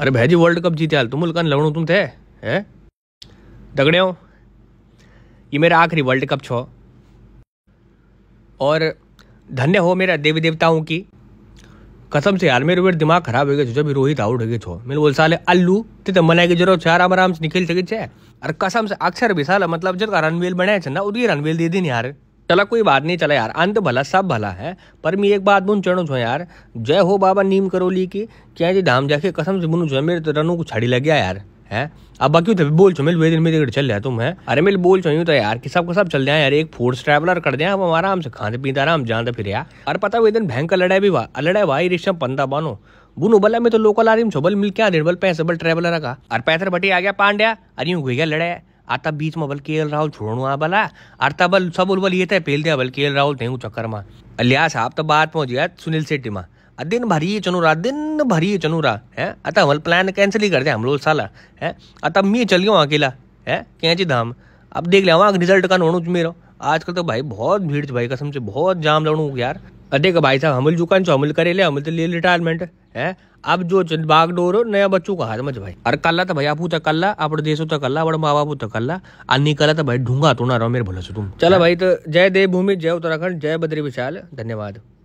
अरे भाई जी world cup जीते हाल तुम मुल्कन लवणू तुम थे है दगड़े हो ये मेरा आखिरी वर्ल्ड कप छो और धन्य हो मेरा देवी देवताओं की कसम से यार मेरे मेरे दिमाग खराब हो गया जब रोहित आउट हो गए छो मेरे बोल साले अल्लू ते तो मनाए की जरूरत आराम आराम से निकल सके छे और कसम से अक्षर साल मतलब जब रनवेल बनाया छे ना उदी रनवेल दे दी यार चला कोई बात नहीं चला यार अंत भला सब भला है पर मैं एक बात बुन चढ़ू छो यार जय हो बाबा नीम करोली की क्या जी धाम जाके कसम से बुनू छो मेरे तो रनू को छड़ी लग गया यार है अब बाकी तो बोल छो मिल दिन मेरे चल रहा तुम है अरे मिल बोल छो तो यार कि सबको सब चल जाए यार एक फोर्स ट्रैवलर कर दें हम आराम से खाते पीते आराम जानते तो फिर यार अरे पता वे दिन भयंकर लड़ाई भी वा लड़ाई भाई ऋषभ पंदा बानो बुनू बल्ला में तो लोकल आ रही छो बल मिल क्या बल पैसे बल ट्रेवलर का अरे पैथर भटी आ गया पांड्या अरे यूँ गई गया लड़ाया आता बीच में बल के एल राहुल छोड़ो आ बला अरता बल सब उल बल ये थे पेल दिया बल के एल राहुल थे चक्कर में अलिया साहब तो बात पहुंच गया सुनील शेट्टी में दिन भरी है चनूरा दिन भरी है चनूरा है अतः हम प्लान कैंसिल ही कर दे हम लोग साला है अतः मैं चल गया अकेला है कैंची धाम अब देख लिया वहाँ रिजल्ट का नोड़ू मेरा आजकल तो भाई बहुत भीड़ भाई कसम से बहुत जाम लड़ू यार अरे भाई साहब हमल जुकान चो हमल करे ले हमल तो ले रिटायरमेंट है अब जो हो नया बच्चों का हाथ मच भाई अरे कल्ला तो भाई आपू तक तो कल्ला अपने देशों तक तो कल्ला अपने माँ बापू तक तो कल्ला आ निकल तो भाई ढूंगा तो ना रहो मेरे भले से तुम चलो हाँ। भाई तो जय भूमि जय उत्तराखंड जय बद्री विशाल धन्यवाद